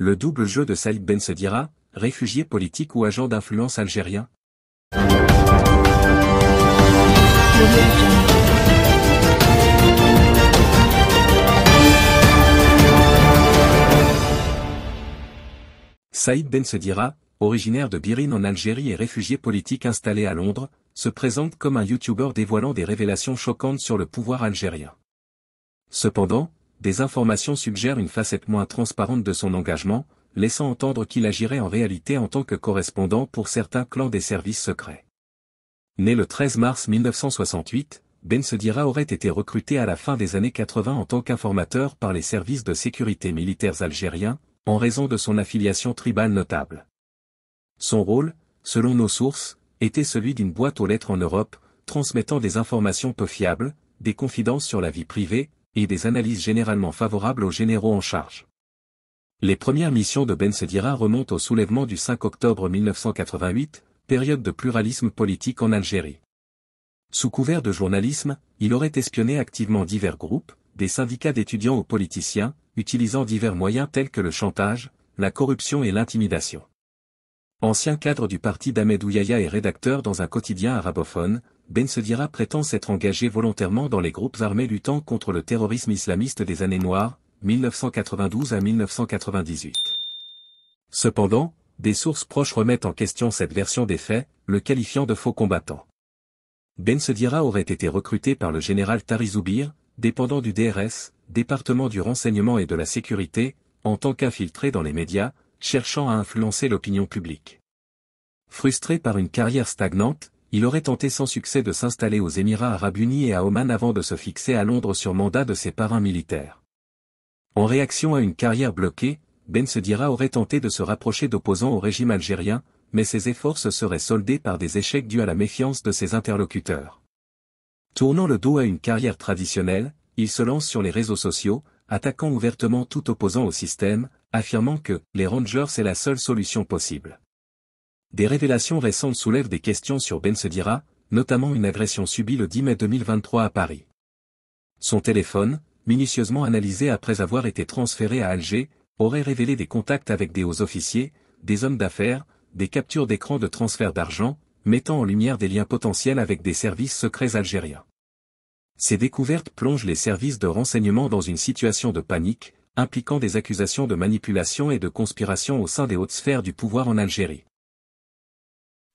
Le double jeu de Saïd Ben Sedira, réfugié politique ou agent d'influence algérien Saïd Ben Sedira, originaire de Birine en Algérie et réfugié politique installé à Londres, se présente comme un youtubeur dévoilant des révélations choquantes sur le pouvoir algérien. Cependant, des informations suggèrent une facette moins transparente de son engagement, laissant entendre qu'il agirait en réalité en tant que correspondant pour certains clans des services secrets. Né le 13 mars 1968, Ben Sedira aurait été recruté à la fin des années 80 en tant qu'informateur par les services de sécurité militaires algériens, en raison de son affiliation tribale notable. Son rôle, selon nos sources, était celui d'une boîte aux lettres en Europe, transmettant des informations peu fiables, des confidences sur la vie privée, et des analyses généralement favorables aux généraux en charge. Les premières missions de Ben Sedira remontent au soulèvement du 5 octobre 1988, période de pluralisme politique en Algérie. Sous couvert de journalisme, il aurait espionné activement divers groupes, des syndicats d'étudiants aux politiciens, utilisant divers moyens tels que le chantage, la corruption et l'intimidation. Ancien cadre du parti d'Ahmed Ouyaya et rédacteur dans un quotidien arabophone, ben Sedira prétend s'être engagé volontairement dans les groupes armés luttant contre le terrorisme islamiste des années noires, 1992 à 1998. Cependant, des sources proches remettent en question cette version des faits, le qualifiant de faux combattant. Ben Sedira aurait été recruté par le général Tarizoubir, dépendant du DRS, département du renseignement et de la sécurité, en tant qu'infiltré dans les médias, cherchant à influencer l'opinion publique. Frustré par une carrière stagnante, il aurait tenté sans succès de s'installer aux Émirats arabes unis et à Oman avant de se fixer à Londres sur mandat de ses parrains militaires. En réaction à une carrière bloquée, Ben Sedira aurait tenté de se rapprocher d'opposants au régime algérien, mais ses efforts se seraient soldés par des échecs dus à la méfiance de ses interlocuteurs. Tournant le dos à une carrière traditionnelle, il se lance sur les réseaux sociaux, attaquant ouvertement tout opposant au système, affirmant que « les Rangers c'est la seule solution possible ». Des révélations récentes soulèvent des questions sur Ben Sedira, notamment une agression subie le 10 mai 2023 à Paris. Son téléphone, minutieusement analysé après avoir été transféré à Alger, aurait révélé des contacts avec des hauts officiers, des hommes d'affaires, des captures d'écran de transfert d'argent, mettant en lumière des liens potentiels avec des services secrets algériens. Ces découvertes plongent les services de renseignement dans une situation de panique, impliquant des accusations de manipulation et de conspiration au sein des hautes sphères du pouvoir en Algérie.